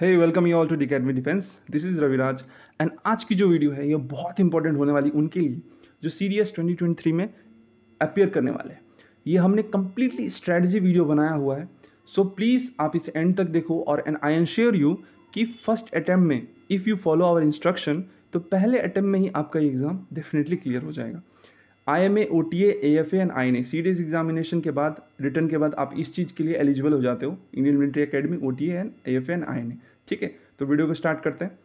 hey welcome you all to the academy defence this is Raviraj and आज की जो video है ये बहुत इंपॉर्टेंट होने वाली उनके लिए जो सीरियस 2023 में अपियर करने वाले हैं ये हमने कम्प्लीटली स्ट्रैटेजी वीडियो बनाया हुआ है सो so प्लीज़ आप इसे एंड तक देखो और and I am sure you कि फर्स्ट अटैम्प्ट में if you follow our instruction तो पहले अटैम्प्ट में ही आपका एग्ज़ाम डेफिनेटली क्लियर हो जाएगा I M A O T A F A and I N A C D examination के बाद रिटर्न के बाद आप इस चीज़ के लिए एलिजिबल हो जाते हो Indian military academy O T A and A F A and I N A ठीक है तो वीडियो को स्टार्ट करते हैं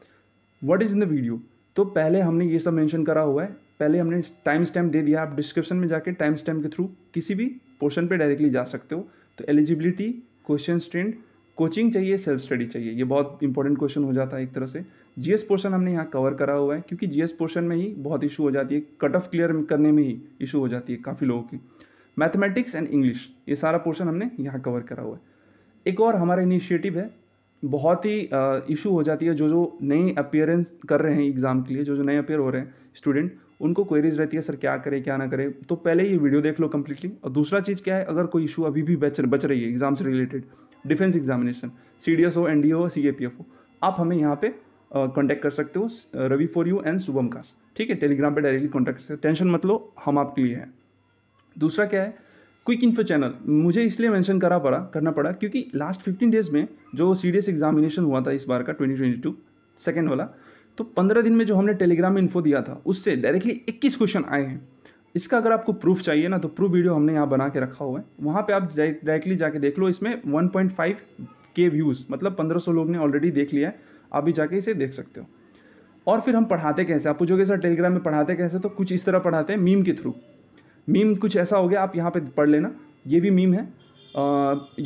what is in the video तो पहले हमने ये सब मैंशन करा हुआ है पहले हमने टाइम स्टैम्प दे दिया आप डिस्क्रिप्शन में जाकर टाइम स्टैम्प के थ्रू किसी भी पोर्शन पे डायरेक्टली जा सकते हो तो एलिजिबिलिटी क्वेश्चन स्ट्रेंड कोचिंग चाहिए सेल्फ स्टडी चाहिए ये बहुत इंपॉर्टेंट क्वेश्चन हो जाता है एक तरह से जीएस पोर्शन हमने यहाँ कवर करा हुआ है क्योंकि जीएस पोर्शन में ही बहुत इशू हो जाती है कट ऑफ क्लियर करने में ही इशू हो जाती है काफ़ी लोगों की मैथमेटिक्स एंड इंग्लिश ये सारा पोर्शन हमने यहाँ कवर करा हुआ है एक और हमारा इनिशिएटिव है बहुत ही इशू हो जाती है जो जो नई अपियरेंस कर रहे हैं एग्ज़ाम के लिए जो जो नए अपेयर हो रहे हैं स्टूडेंट उनको क्वेरीज रहती है सर क्या करें क्या ना करें तो पहले ये वीडियो देख लो कम्प्लीटली और दूसरा चीज़ क्या है अगर कोई इशू अभी भी बच बच रही है एग्ज़ाम से related defence examination C D S हो N D O C A P F हो आप हमें यहाँ पे कॉन्टैक्ट कर सकते हो Ravi for you and Shubham का ठीक है टेलीग्राम पे डायरेक्टली कॉन्टैक्ट कर सकते टेंशन मत लो हम आपके लिए हैं दूसरा क्या है क्विक इन्फो चैनल मुझे इसलिए मेंशन करा पड़ा करना पड़ा क्योंकि लास्ट 15 डेज में जो सीरियस एग्जामिनेशन हुआ था इस बार का 2022 सेकेंड वाला तो 15 दिन में जो हमने टेलीग्राम में इन्फो दिया था उससे डायरेक्टली 21 क्वेश्चन आए हैं इसका अगर आपको प्रूफ चाहिए ना तो प्रूफ वीडियो हमने यहाँ बना के रखा हुआ है वहाँ पे आप डायरेक्टली जाके देख लो इसमें 1.5 के व्यूज़ मतलब 1500 लोग ने ऑलरेडी देख लिया है आप भी जाके इसे देख सकते हो और फिर हम पढ़ाते कैसे आप पूछोगे सर टेलीग्राम में पढ़ाते कैसे तो कुछ इस तरह पढ़ाते हैं मीम के थ्रू मीम कुछ ऐसा हो गया आप यहाँ पे पढ़ लेना ये भी मीम है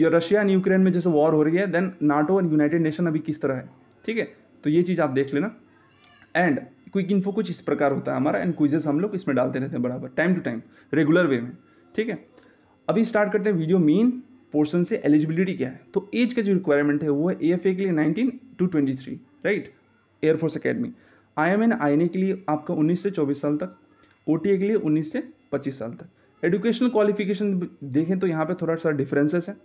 ये रशिया एंड यूक्रेन में जैसे वॉर हो रही है then NATO and United Nation अभी किस तरह है ठीक है तो ये चीज़ आप देख लेना एंड क्विक इन्फो कुछ इस प्रकार होता है हमारा एंड क्विजेस हम लोग इसमें डालते रहते हैं बराबर time to time regular way में ठीक है अभी स्टार्ट करते हैं वीडियो मीन पोर्सन से एलिजिबिलिटी क्या है तो एज का जो रिक्वायरमेंट है वो है ए के लिए nineteen to twenty three right air force academy I M N I के लिए आपका उन्नीस से चौबीस साल तक ओ के लिए उन्नीस से पच्चीस साल तक एजुकेशनल क्वालिफिकेशन देखें तो यहाँ पर थोड़ा सा डिफरेंसेस है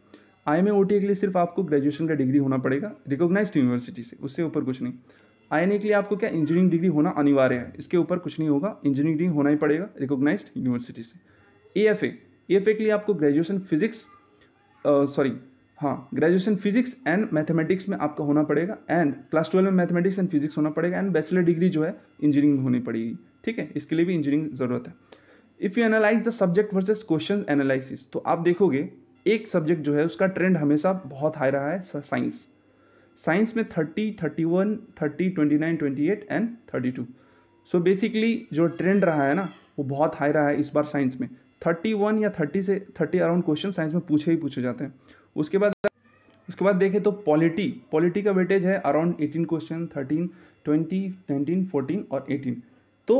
आई एम के लिए सिर्फ आपको ग्रेजुएशन का डिग्री होना पड़ेगा रिकोगनाइज यूनिवर्सिटी से उससे ऊपर कुछ नहीं आई के लिए आपको क्या इंजीनियरिंग डिग्री होना अनिवार्य है इसके ऊपर कुछ नहीं होगा इंजीनियरिंग डिग्री होना ही पड़ेगा रिकोगनाइज यूनिवर्सिटी से ए एफ ए के लिए आपको ग्रेजुएशन फिजिक्स सॉरी हाँ ग्रेजुएशन फिजिक्स एंड मैथमेटिक्स में आपका होना पड़ेगा एंड क्लास ट्वेल्व में मैथमेटिक्स एंड फिजिक्स होना पड़ेगा एंड बैचलर डिग्री जो है इंजीनियरिंग में होनी पड़ेगी ठीक है इसके लिए भी इंजीनियरिंग ज़रूरत है if you analyse the subject versus question analysis तो आप देखोगे एक सब्जेक्ट जो है उसका ट्रेंड हमेशा बहुत हाई रहा है साइंस साइंस में 30, 31, 30, 29, 28 एंड 32 सो so बेसिकली जो ट्रेंड रहा है ना वो बहुत हाई रहा है इस बार साइंस में थर्टी वन या थर्टी से थर्टी अराउंड क्वेश्चन साइंस में पूछे ही पूछे जाते हैं उसके बाद उसके बाद देखें तो पॉलिटी पॉलिटी का वेटेज है around eighteen question thirteen twenty nineteen fourteen और एटीन तो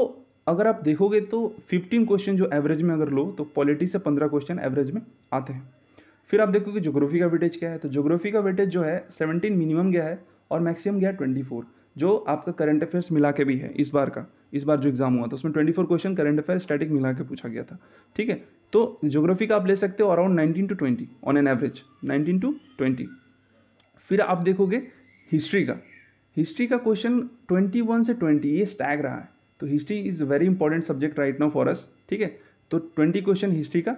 अगर आप देखोगे तो फिफ्टीन क्वेश्चन जो एवरेज में अगर लो तो पॉलिटी से पंद्रह क्वेश्चन एवरेज में आते हैं फिर आप देखोगे जोग्राफी का वेटेज क्या है तो जोग्राफी का वेटेज जो है सेवनटीन मिनिमम गया है और मैक्सिमम गया ट्वेंटी फोर जो आपका करंट अफेयर्स मिला के भी है इस बार का इस बार जो एग्ज़ाम हुआ था उसमें twenty four question current affair static मिला के पूछा गया था ठीक है तो ज्योग्राफी का आप ले सकते हो around nineteen to twenty on an average nineteen to twenty फिर आप देखोगे हिस्ट्री का हिस्ट्री का क्वेश्चन ट्वेंटी वन से ट्वेंटी ये स्टैग रहा है तो history is very important subject right now for us ठीक है तो ट्वेंटी क्वेश्चन हिस्ट्री का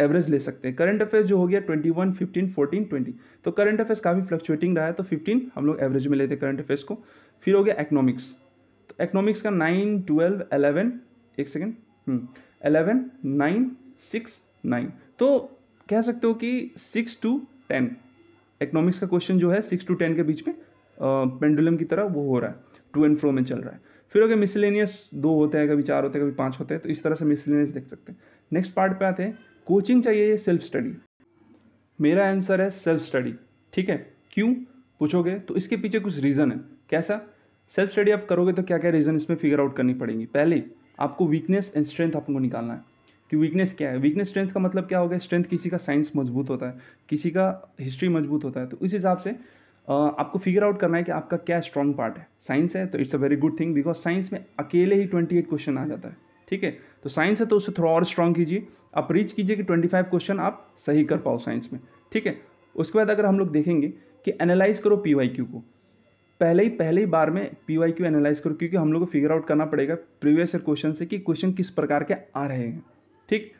एवरेज ले सकते हैं करंट अफेयर्स जो हो गया twenty one fifteen fourteen twenty तो करंट अफेयर्स काफ़ी फ्लक्चुएटिंग रहा है तो फिफ्टीन हम लोग एवरेज में लेते हैं करंट अफेयर्स को फिर हो गया इकोनॉमिक्स इकोनॉमिक्स का नाइन ट्वेल्व एलेवन एक second eleven nine six nine तो कह सकते हो कि सिक्स टू टेन इकोनॉमिक्स का क्वेश्चन जो है सिक्स टू टेन के बीच में पेंडुलम की तरह वो हो रहा है टू एंड फ्रो में चल रहा है फिर अगर मिसलेनियस दो होते हैं कभी चार होते हैं कभी पाँच होते हैं तो इस तरह से मिसलेनियस देख सकते हैं नेक्स्ट पार्ट पे आते हैं कोचिंग चाहिए या सेल्फ स्टडी मेरा आंसर है सेल्फ स्टडी ठीक है क्यों पूछोगे तो इसके पीछे कुछ रीज़न है कैसा सेल्फ स्टडी आप करोगे तो क्या क्या रीज़न इसमें फिगर आउट करनी पड़ेगी पहले आपको वीकनेस एंड स्ट्रेंथ आपको निकालना है कि वीकनेस क्या है वीकनेस स्ट्रेंथ का मतलब क्या हो गया स्ट्रेंथ किसी का साइंस मजबूत होता है किसी का हिस्ट्री मजबूत होता है तो उस हिसाब से आपको फिगर आउट करना है कि आपका क्या स्ट्रॉन्ग पार्ट है साइंस है तो it's a very good thing because science में अकेले ही ट्वेंटी एट क्वेश्चन आ जाता है ठीक है तो साइंस है तो उसे थोड़ा और स्ट्रॉन्ग कीजिए आप रीच कीजिए कि ट्वेंटी फाइव क्वेश्चन आप सही कर पाओ साइंस में ठीक है उसके बाद अगर हम लोग देखेंगे कि एनालाइज करो पी वाई क्यू को पहले ही पहले ही बार में पी वाई क्यू एनालाइज करो क्योंकि हम लोग को फिगर आउट करना पड़ेगा प्रीवियस ईयर क्वेश्चन से कि क्वेश्चन किस प्रकार के आ रहे हैं ठीक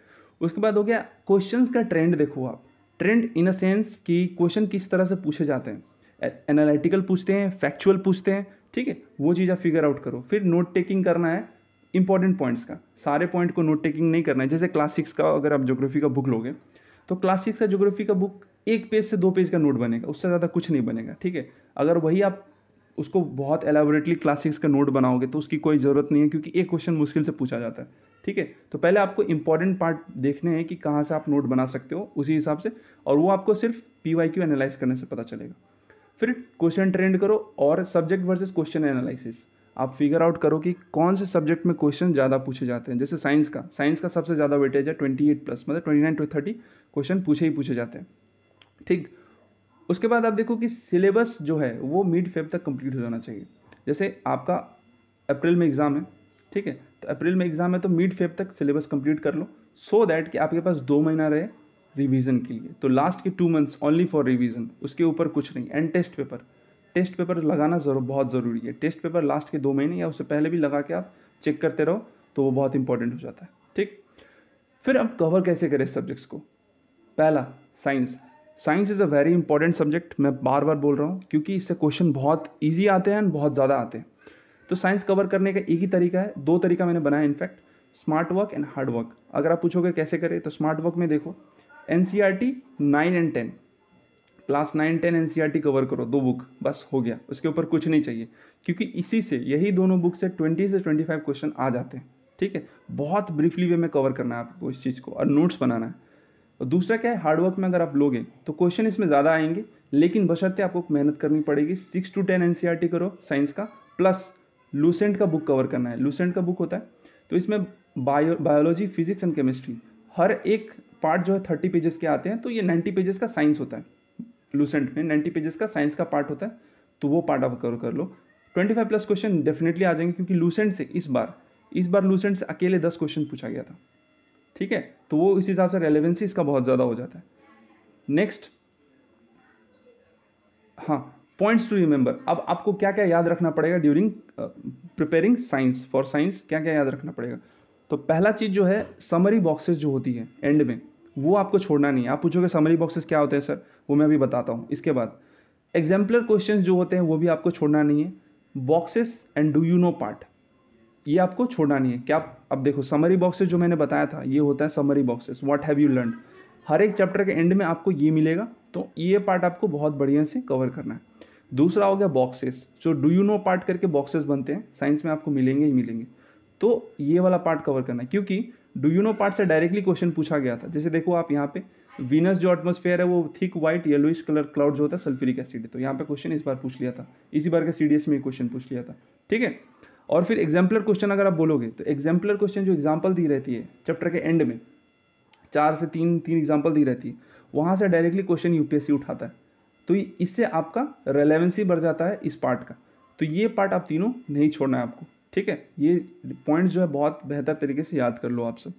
उसके बाद हो गया क्वेश्चन का ट्रेंड देखो आप ट्रेंड इन अ सेंस कि क्वेश्चन किस तरह से पूछे जाते हैं एनालिटिकल पूछते हैं फैक्चुअल पूछते हैं ठीक है वो चीज़ आप फिगर आउट करो फिर नोट टेकिंग करना है इंपॉर्टेंट पॉइंट्स का सारे पॉइंट को नोट टेकिंग नहीं करना है जैसे क्लास सिक्स का अगर आप ज्योग्राफी का बुक लोगे तो क्लास सिक्स का ज्योग्राफी का बुक एक पेज से दो पेज का नोट बनेगा उससे ज़्यादा कुछ नहीं बनेगा ठीक है अगर वही आप उसको बहुत एलाबोरेटली क्लासिक्स का नोट बनाओगे तो उसकी कोई ज़रूरत नहीं है क्योंकि एक क्वेश्चन मुश्किल से पूछा जाता है ठीक है तो पहले आपको इंपॉर्टेंट पार्ट देखने हैं कि कहाँ से आप नोट बना सकते हो उसी हिसाब से और वो आपको सिर्फ पी वाई क्यू एनालाइज करने से पता चलेगा फिर क्वेश्चन ट्रेंड करो और सब्जेक्ट वर्सेज क्वेश्चन एनालिसिस आप फिगर आउट करो कि कौन से सब्जेक्ट में क्वेश्चन ज़्यादा पूछे जाते हैं जैसे साइंस का साइंस का सबसे ज़्यादा वेटेज है ट्वेंटी एट प्लस मतलब twenty nine to thirty question पूछे ही पूछे जाते हैं ठीक उसके बाद आप देखो कि सिलेबस जो है वो मिड फेब तक कंप्लीट हो जाना चाहिए जैसे आपका अप्रैल में एग्ज़ाम है ठीक है तो अप्रैल में एग्ज़ाम है तो मिड फेब तक सिलेबस कंप्लीट कर लो सो so दैट कि आपके पास दो महीना रहे रिवीजन के लिए तो लास्ट के two months only for revision उसके ऊपर कुछ नहीं and test paper test paper लगाना जरूर बहुत ज़रूरी है टेस्ट पेपर लास्ट के दो महीने या उससे पहले भी लगा के आप चेक करते रहो तो वो बहुत इंपॉर्टेंट हो जाता है ठीक फिर आप कवर कैसे करें सब्जेक्ट्स को पहला science science is a very important subject मैं बार बार बोल रहा हूँ क्योंकि इससे क्वेश्चन बहुत ईजी आते हैं बहुत ज़्यादा आते हैं तो साइंस कवर करने का एक ही तरीका है दो तरीका मैंने बनाया in fact smart work and hard work अगर आप पूछोगे कैसे करें तो स्मार्ट वर्क में देखो N C R T nine and ten class nine ten N C R T cover करो दो बुक बस हो गया उसके ऊपर कुछ नहीं चाहिए क्योंकि इसी से यही दोनों बुक से ट्वेंटी से ट्वेंटी फाइव क्वेश्चन आ जाते हैं ठीक है बहुत ब्रीफली वे में कवर करना है आपको इस चीज़ को और नोट्स बनाना है और दूसरा क्या है हार्डवर्क में अगर आप लोगे तो क्वेश्चन इसमें ज़्यादा आएंगे लेकिन बशर्ते आपको मेहनत करनी पड़ेगी सिक्स टू टेन एन करो साइंस का प्लस लूसेंट का बुक कवर करना है लूसेंट का बुक होता है तो इसमें bio biology physics and chemistry हर एक पार्ट जो है थर्टी पेजेस के आते हैं तो ये नाइन्टी पेजेस का साइंस होता है लूसेंट में नाइन्टी पेजेस का साइंस का पार्ट होता है तो वो पार्ट आप कवर कर लो twenty five plus question definitely आ जाएंगे क्योंकि लूसेंट से इस बार इस बार लूसेंट से अकेले दस क्वेश्चन पूछा गया था ठीक है तो वो इस हिसाब से रेलिवेंसी इसका बहुत ज़्यादा हो जाता है नेक्स्ट हाँ पॉइंट्स टू रिमेंबर अब आपको क्या क्या याद रखना पड़ेगा during preparing science for science क्या क्या याद रखना पड़ेगा तो पहला चीज़ जो है समरी बॉक्सेस जो होती है एंड में वो आपको छोड़ना नहीं है आप पूछोगे समरी बॉक्सेस क्या होते हैं सर वो मैं अभी बताता हूँ इसके बाद एग्जाम्पलर क्वेश्चन जो होते हैं वो भी आपको छोड़ना नहीं है boxes and do you know part ये आपको छोड़ना नहीं है क्या अब देखो समरी बॉक्सेस जो मैंने बताया था ये होता है summary boxes what have you learn हर एक चैप्टर के एंड में आपको ये मिलेगा तो ये पार्ट आपको बहुत बढ़िया से कवर करना है दूसरा हो गया बॉक्सेस जो डू यू नो पार्ट करके बॉक्सेस बनते हैं साइंस में आपको मिलेंगे ही मिलेंगे तो ये वाला पार्ट कवर करना है क्योंकि डू यू नो पार्ट से डायरेक्टली क्वेश्चन पूछा गया था जैसे देखो आप यहाँ पे वीनस जो एटमोसफेयर है वो thick white yellowish colour cloud जो होता है सल्फ्यूरिक एसिड तो यहाँ पे क्वेश्चन इस बार पूछ लिया था इसी बार का सीडीएस में क्वेश्चन पूछ लिया था ठीक है और फिर एग्जाम्पलर क्वेश्चन अगर आप बोलोगे तो एग्जाम्पलर क्वेश्चन जो एग्जाम्पल दी रहती है चैप्टर के एंड में चार से तीन तीन एग्जाम्पल दी रहती है वहाँ से डायरेक्टली क्वेश्चन यूपीएससी उठाता है तो इससे आपका रेलेवेंसी बढ़ जाता है इस पार्ट का तो ये पार्ट आप तीनों नहीं छोड़ना है आपको ठीक है ये पॉइंट जो है बहुत बेहतर तरीके से याद कर लो आप सब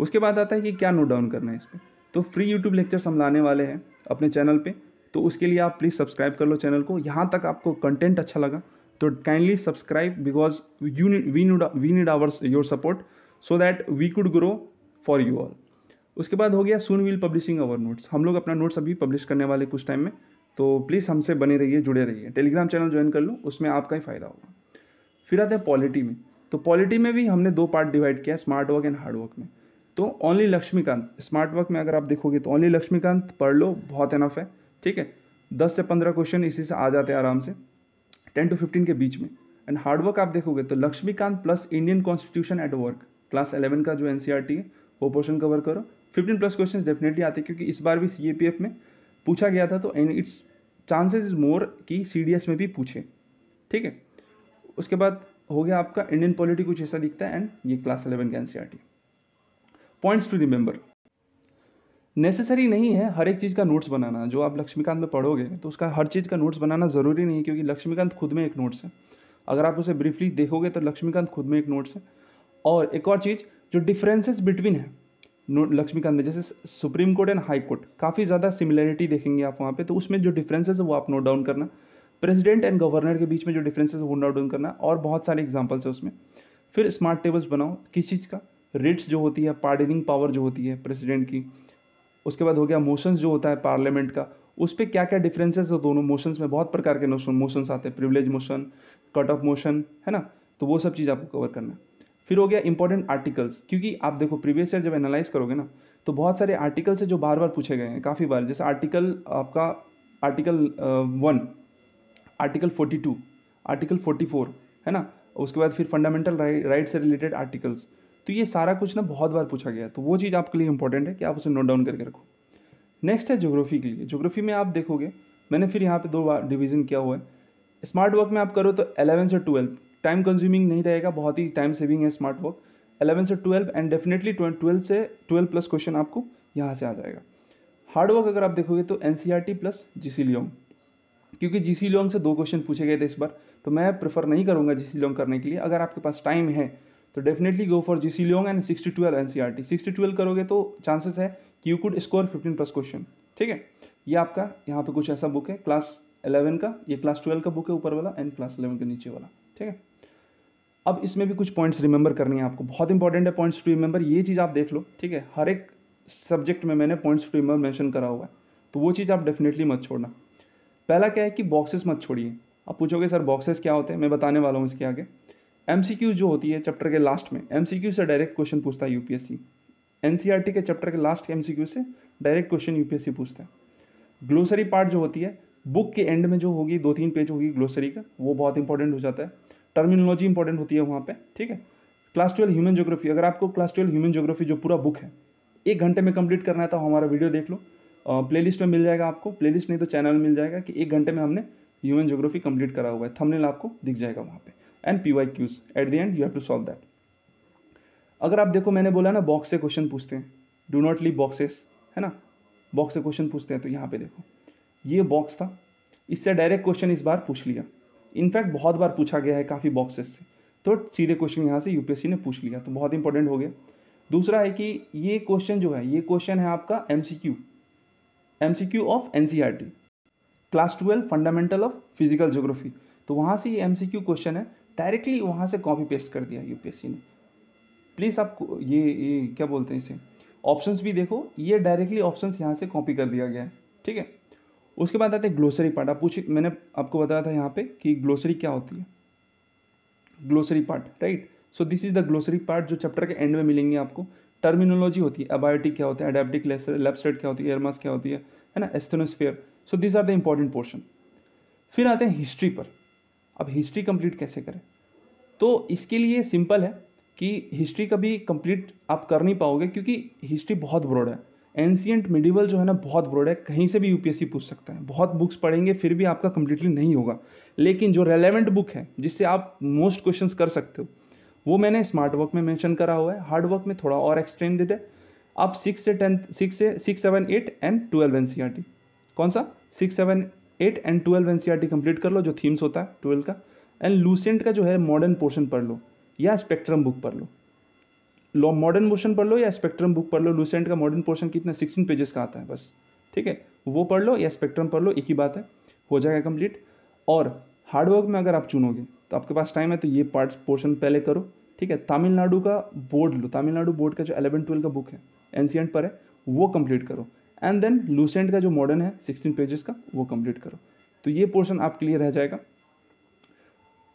उसके बाद आता है कि क्या नोट डाउन करना है इस पर तो फ्री यूट्यूब लेक्चर हम लाने वाले हैं अपने चैनल पे तो उसके लिए आप प्लीज़ सब्सक्राइब कर लो चैनल को यहाँ तक आपको कंटेंट अच्छा लगा तो kindly subscribe because you we we we need our your support so that we could grow for you all उसके बाद हो गया soon will publishing our notes हम लोग अपना नोट्स अभी पब्लिश करने वाले कुछ टाइम में तो प्लीज़ हमसे बने रहिए जुड़े रहिए टेलीग्राम चैनल ज्वाइन कर लो उसमें आपका ही फायदा होगा फिर आते हैं पॉलिटी में तो पॉलिटी में भी हमने दो पार्ट डिवाइड किया smart work and hard work में तो ओनली लक्ष्मीकांत स्मार्ट वर्क में अगर आप देखोगे तो ओनली लक्ष्मीकांत पढ़ लो बहुत एनफ है ठीक है दस से पंद्रह क्वेश्चन इसी से आ जाते हैं आराम से टेन टू फिफ्टीन के बीच में एंड हार्डवर्क आप देखोगे तो Laxmikanth plus Indian constitution at work class eleven का जो एन e है वो पोर्शन कवर करो फिफ्टीन प्लस क्वेश्चन डेफिनेटली आते क्योंकि इस बार भी सी में पूछा गया था तो and it's chances is more कि सी में भी पूछे ठीक है उसके बाद हो गया आपका इंडियन पॉलिटी कुछ ऐसा दिखता है एंड ये क्लास इलेवन का N points to remember necessary नहीं है हर एक चीज़ का नोट्स बनाना जो आप लक्ष्मीकांत में पढ़ोगे तो उसका हर चीज़ का नोट्स बनाना ज़रूरी नहीं है क्योंकि लक्ष्मीकांत खुद में एक नोट्स है अगर आप उसे ब्रीफली देखोगे तो लक्ष्मीकांत खुद में एक नोट्स है और एक और चीज़ जो डिफरेंसेस बिटवीन है लक्ष्मीकांत में जैसे supreme court and high court काफ़ी ज़्यादा सिमिलैरिटी देखेंगे आप वहाँ पे तो उसमें जो डिफरेंसेस है वो आप नोट डाउन करना प्रेसिडेंट एंड गवर्नर के बीच में जो डिफरेंसेस है वो नोट डाउन करना और बहुत सारे एग्जाम्पल्स है उसमें फिर स्मार्ट टेबल्स बनाओ किस चीज़ का रिट्स जो होती है पार्डनिंग पावर जो होती है प्रेसिडेंट की उसके बाद हो गया मोशंस जो होता है पार्लियामेंट का उस पर क्या क्या डिफरेंसेस हो दोनों मोशंस में बहुत प्रकार के मोशंस आते हैं privilege motion cut off motion है ना तो वो सब चीज़ आपको कवर करना फिर हो गया इंपॉर्टेंट आर्टिकल्स क्योंकि आप देखो प्रीवियस ईयर जब एनालाइज करोगे ना तो बहुत सारे आर्टिकल्स है जो बार बार पूछे गए हैं काफ़ी बार जैसे आर्टिकल आपका article one article forty two article forty four है ना उसके बाद फिर फंडामेंटल राइट से रिलेटेड आर्टिकल्स तो ये सारा कुछ ना बहुत बार पूछा गया तो वो चीज़ आपके लिए इंपॉर्टेंट है कि आप उसे नोट डाउन करके रखो नेक्स्ट है जोग्राफी के लिए जोग्राफी में आप देखोगे मैंने फिर यहाँ पे दो बार डिवीज़न किया हुआ है स्मार्ट वर्क में आप करो तो एलेवन से ट्वेल्व टाइम कंज्यूमिंग नहीं रहेगा बहुत ही टाइम सेविंग है स्मार्ट वर्क एलेवन से ट्वेल्व एंड डेफिनेटली ट्वेल्व से ट्वेल्व प्लस क्वेश्चन आपको यहाँ से आ जाएगा हार्ड वर्क अगर आप देखोगे तो N plus G C Leong क्योंकि जी सी लियोंग से दो क्वेश्चन पूछे गए थे इस बार तो मैं प्रेफर नहीं करूँगा जी सी लियोंग करने के लिए अगर आपके पास टाइम है तो definitely go for G C Leong and six twelve N C R T sixty twelve करोगे तो चांसेस है कि you could score fifteen plus question ठीक है ये आपका यहाँ पे कुछ ऐसा बुक है क्लास इलेवन का ये क्लास ट्वेल्व का बुक है ऊपर वाला एंड क्लास इलेवन का नीचे वाला ठीक है अब इसमें भी कुछ पॉइंट्स रिमेंबर करनी है आपको बहुत इंपॉर्टेंट है पॉइंट्स टू रिमेंबर ये चीज़ आप देख लो ठीक है हर एक सब्जेक्ट में मैंने पॉइंट्स टू रिमेंबर मैंशन करा हुआ है तो वो चीज़ आप डेफिनेटली मत छोड़ना पहला क्या है कि बॉक्सेस मत छोड़िए आप पूछोगे सर बॉक्सेस क्या होते हैं मैं बताने वाला हूँ इसके आगे एम जो होती है चैप्टर के लास्ट में एम से डायरेक्ट क्वेश्चन पूछता है यूपीएससी एन e के चैप्टर के लास्ट एम से डायरेक्ट क्वेश्चन यूपीएससी पूछता है ग्लोसरी पार्ट जो होती है बुक के एंड में जो होगी दो तीन पेज होगी ग्लोसरी का वो बहुत इंपॉर्टेंट हो जाता है टर्मिनोलॉजी इंपॉर्टेंट होती है वहाँ पे ठीक है क्लास ट्वेल्व ह्यूमन जोग्राफी अगर आपको क्लास ट्वेल्व ह्यूमन जोग्राफी जो पूरा बुक है एक घंटे में कंप्लीट करना है तो हमारा वीडियो देख लो प्लेलिस्ट में मिल जाएगा आपको प्ले नहीं तो चैनल मिल जाएगा कि एक घंटे में हमने ह्यूमन जोग्राफी कंप्लीट करा हुआ है थंबनेल आपको दिख जाएगा वहाँ पे and P Y Qs at the end you have to solve that अगर आप देखो मैंने बोला ना बॉक्स से क्वेश्चन पूछते हैं डू नॉट लीव बॉक्सेस है ना बॉक्स से क्वेश्चन पूछते हैं तो यहाँ पे देखो ये बॉक्स था इससे डायरेक्ट क्वेश्चन इस बार पूछ लिया इनफैक्ट बहुत बार पूछा गया है काफ़ी बॉक्सेस से तो सीधे क्वेश्चन यहाँ से यूपीएससी ने पूछ लिया तो बहुत इंपॉर्टेंट हो गया दूसरा है कि ये क्वेश्चन जो है ये क्वेश्चन है आपका M C Q M C Q of N C R T class twelve fundamental of physical geography तो वहाँ से ये एम सी क्यू क्वेश्चन है डायरेक्टली वहाँ से कॉपी पेस्ट कर दिया यू ने प्लीज़ आप ये, ये क्या बोलते हैं इसे ऑप्शंस भी देखो ये डायरेक्टली ऑप्शंस यहाँ से कॉपी कर दिया गया है ठीक है उसके बाद आते हैं ग्लोसरी पार्ट आप पूछिए मैंने आपको बताया था यहाँ पे कि ग्लोसरी क्या होती है glossary part right so this is the glossary part जो चैप्टर के एंड में मिलेंगे आपको टर्मिनोलॉजी होती है अबायोटिक क्या होता है एडेप्टिक लेप्सरेट क्या होती है एयरमास क्या होती है है ना asthenosphere so this are the important portion फिर आते हैं हिस्ट्री पर अब हिस्ट्री कंप्लीट कैसे करें तो इसके लिए सिंपल है कि हिस्ट्री कभी कंप्लीट आप कर नहीं पाओगे क्योंकि हिस्ट्री बहुत ब्रॉड है एंशियंट मिडिवल जो है ना बहुत ब्रॉड है कहीं से भी यूपीएससी पूछ सकता है बहुत बुक्स पढ़ेंगे फिर भी आपका कंप्लीटली नहीं होगा लेकिन जो रेलेवेंट बुक है जिससे आप मोस्ट क्वेश्चन कर सकते हो वो मैंने स्मार्ट वर्क में मैंशन करा हुआ है हार्ड वर्क में थोड़ा और एक्सटेंडेड है आप सिक्स से टेंथ सिक्स से six seven eight and twelve N कौन सा six seven eight and twelve N complete कर लो जो थीम्स होता है ट्वेल्व का एंड लूसेंट का जो है मॉडर्न पोर्शन पढ़ लो या स्पेक्ट्रम बुक पढ़ लो लॉ मॉडर्न पोर्शन पढ़ लो या स्पेक्ट्रम बुक पढ़ लो लूसेंट का मॉडर्न पोर्शन कितना सिक्सटीन पेजेस का आता है बस ठीक है वो पढ़ लो या स्पेक्ट्रम पढ़ लो एक ही बात है हो जाएगा कंप्लीट और हार्डवर्क में अगर आप चुनोगे तो आपके पास टाइम है तो ये पार्ट पोर्शन पहले करो ठीक है तमिलनाडु का बोर्ड लो तमिलनाडु बोर्ड का जो एलेवन ट्वेल्व का बुक है एनसीएंट पर है वो कंप्लीट करो एंड देन लूसेंट का जो मॉडर्न है सिक्सटीन पेजेस का वो कंप्लीट करो तो ये पोर्शन आपके लिए रह जाएगा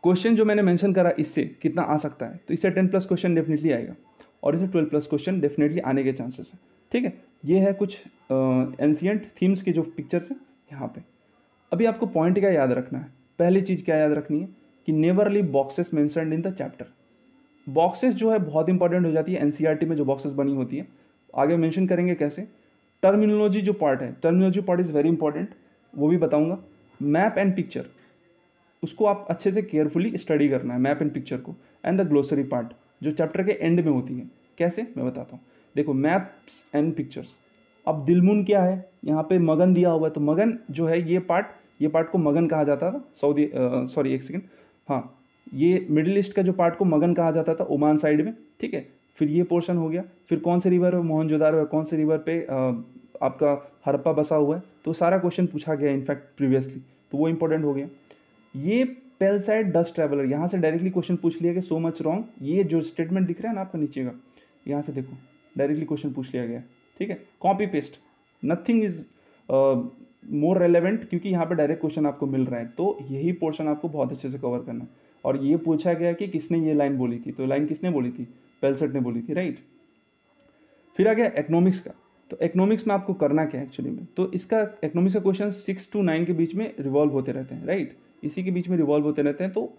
क्वेश्चन जो मैंने मेंशन करा इससे कितना आ सकता है तो इससे टेन प्लस क्वेश्चन डेफिनेटली आएगा और इससे ट्वेल्व प्लस क्वेश्चन डेफिनेटली आने के चांसेस है ठीक है ये है कुछ एंसियंट uh, थीम्स के जो पिक्चर्स हैं यहाँ पे अभी आपको पॉइंट क्या याद रखना है पहली चीज़ क्या याद रखनी है कि nearly boxes mentioned in the chapter boxes जो है बहुत इंपॉर्टेंट हो जाती है एनसीईआरटी e में जो बॉक्सेस बनी होती है आगे मेंशन करेंगे कैसे टर्मिनोलॉजी जो पार्ट है terminology part is very important वो भी बताऊंगा मैप एंड पिक्चर उसको आप अच्छे से केयरफुली स्टडी करना है मैप एंड पिक्चर को एंड द ग्लोसरी पार्ट जो चैप्टर के एंड में होती है कैसे मैं बताता हूँ देखो मैप्स एंड पिक्चर्स अब दिलमुन क्या है यहाँ पे मगन दिया हुआ है तो मगन जो है ये पार्ट ये पार्ट को मगन कहा जाता था सऊदी सॉरी एक सेकेंड हाँ ये मिडिल ईस्ट का जो पार्ट को मगन कहा जाता था ओमान साइड में ठीक है फिर ये पोर्शन हो गया फिर कौन से रिवर है मोहनजोदारो है कौन से रिवर पे आपका हरप्पा बसा हुआ है तो सारा क्वेश्चन पूछा गया इनफैक्ट प्रीवियसली तो वो इंपॉर्टेंट हो गया ये पेलसाइड डस्ट ट्रेवलर यहाँ से डायरेक्टली क्वेश्चन पूछ लिया कि सो मच रॉन्ग ये जो स्टेटमेंट दिख रहा है ना आपका नीचे का यहाँ से देखो डायरेक्टली क्वेश्चन पूछ लिया गया ठीक है copy paste nothing is more relevant क्योंकि यहाँ पे डायरेक्ट क्वेश्चन आपको मिल रहा है तो यही पोर्शन आपको बहुत अच्छे से कवर करना है और ये पूछा गया कि किसने ये लाइन बोली थी तो लाइन किसने बोली थी पेलसेट ने बोली थी राइट फिर आ गया इकोनॉमिक्स का तो इकोनॉमिक्स में आपको करना क्या है एक्चुअली में तो इसका इकोनॉमिक्स का क्वेश्चन सिक्स टू नाइन के बीच में रिवॉल्व होते रहते हैं राइट इसी के बीच में रिवॉल्व होते रहते हैं तो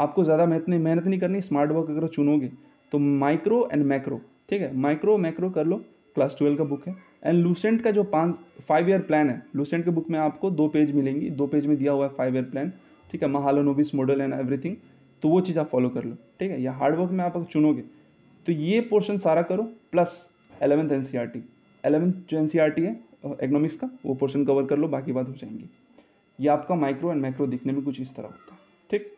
आपको ज़्यादा मेहनत नहीं मेहनत नहीं करनी स्मार्ट वर्क अगर चुनोगे तो माइक्रो एंड मैक्रो ठीक है माइक्रो मैक्रो कर लो क्लास ट्वेल्व का बुक है एंड लूसेंट का जो पाँच फाइव ईयर प्लान है लूसेंट के बुक में आपको दो पेज मिलेंगी दो पेज में दिया हुआ है फाइव ईयर प्लान ठीक है महालोनोबिस मॉडल एंड एवरीथिंग तो वो चीज़ आप फॉलो कर लो ठीक है या हार्डवर्क में आप चुनोगे तो ये पोर्शन सारा करो plus eleventh N C R T eleventh जो एन सी आर टी है इकोनॉमिक्स का वो पोर्शन कवर कर लो बाकी बात हो जाएंगी ये आपका माइक्रो एंड माइक्रो दिखने में कुछ इस तरह होता है ठीक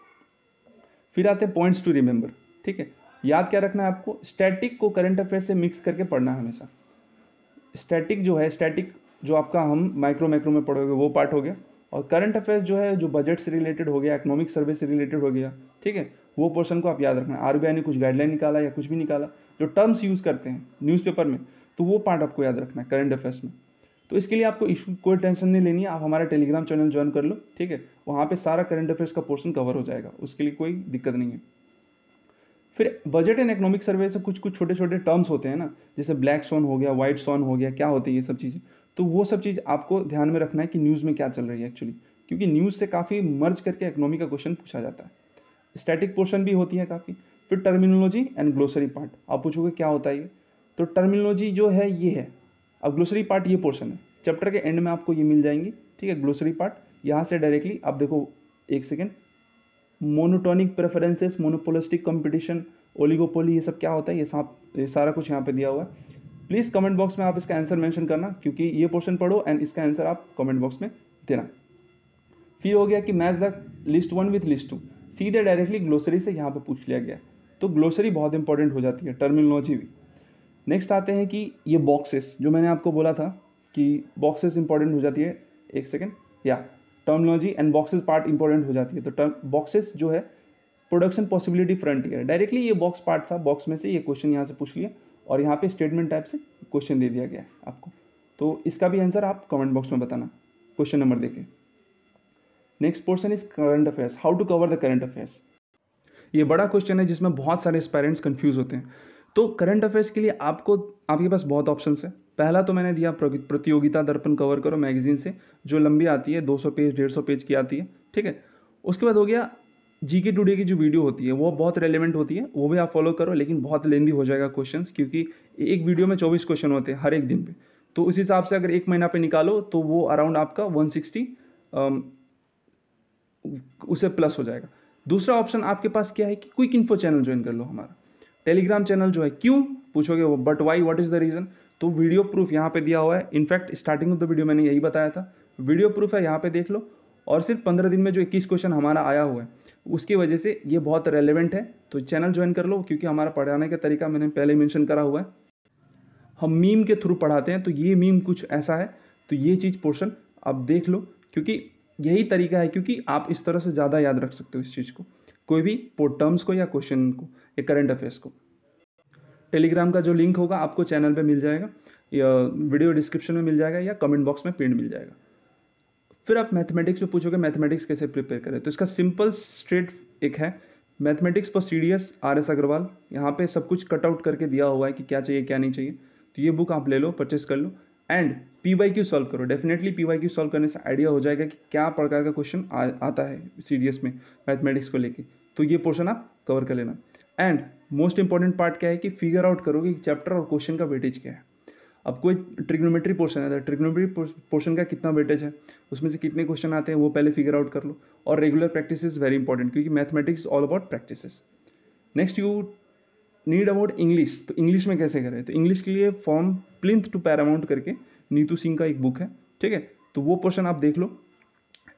फिर आते हैं पॉइंट्स टू रिमेंबर ठीक है याद क्या रखना है आपको स्टैटिक को करंट अफेयर से मिक्स करके पढ़ना है हमेशा स्टैटिक जो है स्टैटिक जो आपका हम माइक्रो माइक्रो में पढ़ोगे वो पार्ट हो गया और करंट अफेयर्स जो है जो बजट से रिलेटेड हो गया इकोनॉमिक सर्वे से रिलेटेड हो गया ठीक है वो पोर्शन को आप याद रखना आर ने कुछ गाइडलाइन निकाला या कुछ भी निकाला जो टर्म्स यूज़ करते हैं न्यूज़पेपर में तो वो पार्ट आपको याद रखना है करंट अफेयर्स में तो इसके लिए आपको इशू कोई टेंशन नहीं लेनी है आप हमारा टेलीग्राम चैनल ज्वाइन कर लो ठीक है वहाँ पे सारा करंट अफेयर्स का पोर्शन कवर हो जाएगा उसके लिए कोई दिक्कत नहीं है फिर बजट एंड इकोनॉमिक सर्वे से कुछ कुछ छोटे छोटे टर्म्स होते हैं ना जैसे ब्लैक सोन हो गया व्हाइट सोन हो गया क्या होते हैं ये सब चीज़ें तो वो सब चीज़ आपको ध्यान में रखना है कि न्यूज़ में क्या चल रही है एक्चुअली क्योंकि न्यूज़ से काफ़ी मर्ज करके इकोनॉमी का क्वेश्चन पूछा जाता है स्टैटिक पोर्शन भी होती है काफ़ी फिर टर्मिनोलॉजी एंड ग्लोसरी पार्ट आप पूछोगे क्या होता है ये तो टर्मिनोलॉजी जो है ये है अब ग्लोसरी पार्ट ये पोर्शन है चैप्टर के एंड में आपको ये मिल जाएंगी ठीक है ग्लोसरी पार्ट यहाँ से डायरेक्टली आप देखो एक second monotonic preferences monopolistic competition oligopoly ये सब क्या होता है ये सब ये सारा कुछ यहाँ पे दिया हुआ है प्लीज़ कमेंट बॉक्स में आप इसका आंसर मेंशन करना क्योंकि ये पोर्शन पढ़ो एंड इसका आंसर आप कमेंट बॉक्स में देना फिर हो गया कि match the list one with list two सीधे डायरेक्टली ग्लोसरी से यहाँ पे पूछ लिया गया तो ग्लोसरी बहुत इंपॉर्टेंट हो जाती है टर्मिनोलॉजी भी नेक्स्ट आते हैं कि ये बॉक्सेस जो मैंने आपको बोला था कि बॉक्सेस इंपॉर्टेंट हो जाती है एक सेकेंड या terminology and boxes part important हो जाती है तो बॉक्सेस जो है production possibility frontier directly ये बॉक्स पार्ट था बॉक्स में से ये क्वेश्चन यहाँ से पूछ लिया और यहाँ पे स्टेटमेंट टाइप से क्वेश्चन दे दिया गया है आपको तो इसका भी आंसर आप कमेंट बॉक्स में बताना क्वेश्चन नंबर देखें next portion is current affairs how to cover the current affairs ये बड़ा क्वेश्चन है जिसमें बहुत सारे पेरेंट्स कन्फ्यूज होते हैं तो करंट अफेयर्स के लिए आपको आपके पास बहुत ऑप्शन है पहला तो मैंने दिया प्रतियोगिता दर्पण कवर करो मैगजीन से जो लंबी आती है 200 पेज 150 पेज की आती है ठीक है उसके बाद हो गया जीके टूडे की जो वीडियो होती है वो बहुत रेलिवेंट होती है वो भी आप फॉलो करो लेकिन बहुत लेंदी हो जाएगा क्वेश्चन क्योंकि एक वीडियो में चौबीस क्वेश्चन होते हैं हर एक दिन पे तो उस हिसाब से अगर एक महीना पे निकालो तो वो अराउंड आपका वन सिक्सटी उसे प्लस हो जाएगा दूसरा ऑप्शन आपके पास क्या है कि क्विक इन्फो चैनल ज्वाइन कर लो हमारा टेलीग्राम चैनल जो है क्यों पूछोगे वो but why what is the reason तो वीडियो प्रूफ यहाँ पे दिया हुआ है in fact starting of the video मैंने यही बताया था वीडियो प्रूफ है यहाँ पे देख लो और सिर्फ पंद्रह दिन में जो इक्कीस क्वेश्चन हमारा आया हुआ है उसकी वजह से ये बहुत रेलिवेंट है तो चैनल ज्वाइन कर लो क्योंकि हमारा पढ़ाने का तरीका मैंने पहले मैंशन करा हुआ है हम मीम के थ्रू पढ़ाते हैं तो ये मीम कुछ ऐसा है तो ये चीज़ पोर्शन आप देख लो क्योंकि यही तरीका है क्योंकि आप इस तरह से ज़्यादा याद रख सकते हो इस चीज़ को कोई भी टर्म्स को या क्वेश्चन को या करंट अफेयर्स को टेलीग्राम का जो लिंक होगा आपको चैनल पे मिल जाएगा या वीडियो डिस्क्रिप्शन में मिल जाएगा या कमेंट बॉक्स में पिंड मिल जाएगा फिर आप मैथमेटिक्स में पूछोगे मैथमेटिक्स कैसे प्रिपेयर करें तो इसका सिंपल स्ट्रेट एक है mathematics for C D S R S Aggarwal यहाँ पे सब कुछ कट आउट करके दिया हुआ है कि क्या चाहिए क्या नहीं चाहिए तो ये बुक आप ले लो परचेस कर लो and P Y Q solve करो definitely P Y Q solve करने से आइडिया हो जाएगा कि क्या प्रकार का क्वेश्चन आता है सी में मैथमेटिक्स को लेके तो ये पोर्शन आप कवर कर लेना एंड मोस्ट इंपॉर्टेंट पार्ट क्या है कि फिगर आउट करो कि चैप्टर और क्वेश्चन का वेटेज क्या है अब कोई ट्रिग्नोमेट्री पोर्शन है ट्रिग्नोमेट्री तो पोर्शन का कितना वेटेज है उसमें से कितने क्वेश्चन आते हैं वो पहले फिगर आउट कर लो और regular practice is very important क्योंकि mathematics is all about practice next you need about English तो इंग्लिश में कैसे करें तो इंग्लिश के लिए फॉर्म प्लिंथ टू पैरामाउंट करके नीतू सिंह का एक बुक है ठीक है तो वो पोर्शन आप देख लो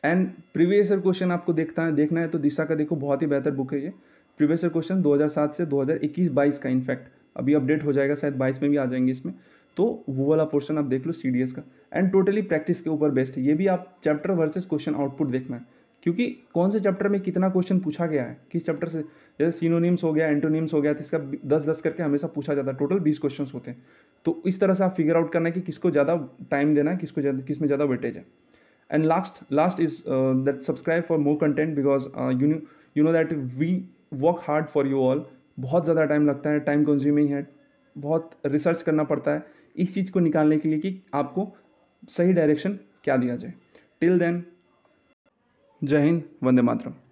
एंड प्रीवियस ईयर क्वेश्चन आपको देखता है देखना है तो दिशा का देखो बहुत ही बेहतर बुक है ये प्रीवियस ईयर क्वेश्चन 2007 से 2021-22 का इनफैक्ट अभी अपडेट हो जाएगा शायद 22 में भी आ जाएंगे इसमें तो वो वाला पोर्शन आप देख लो सी का एंड टोटली प्रैक्टिस के ऊपर बेस्ट है ये भी आप चैप्टर वर्सेज क्वेश्चन आउटपुट देखना है क्योंकि कौन से चैप्टर में कितना क्वेश्चन पूछा गया है किस चैप्टर से जैसे सीनोनिम्स हो गया एंटोनिम्स हो गया तो इसका दस दस करके हमेशा पूछा जाता है टोटल बीस क्वेश्चन होते हैं तो इस तरह से आप फिगर आउट करना है कि किसको ज़्यादा टाइम देना है किसको ज्यादा किस में ज़्यादा वेटेज है and last last is that subscribe for more content because you know you know that we work hard for you all बहुत ज़्यादा टाइम लगता है टाइम कंज्यूमिंग है बहुत रिसर्च करना पड़ता है इस चीज़ को निकालने के लिए कि आपको सही डायरेक्शन क्या दिया जाए टिल देन जय हिंद वंदे मातरम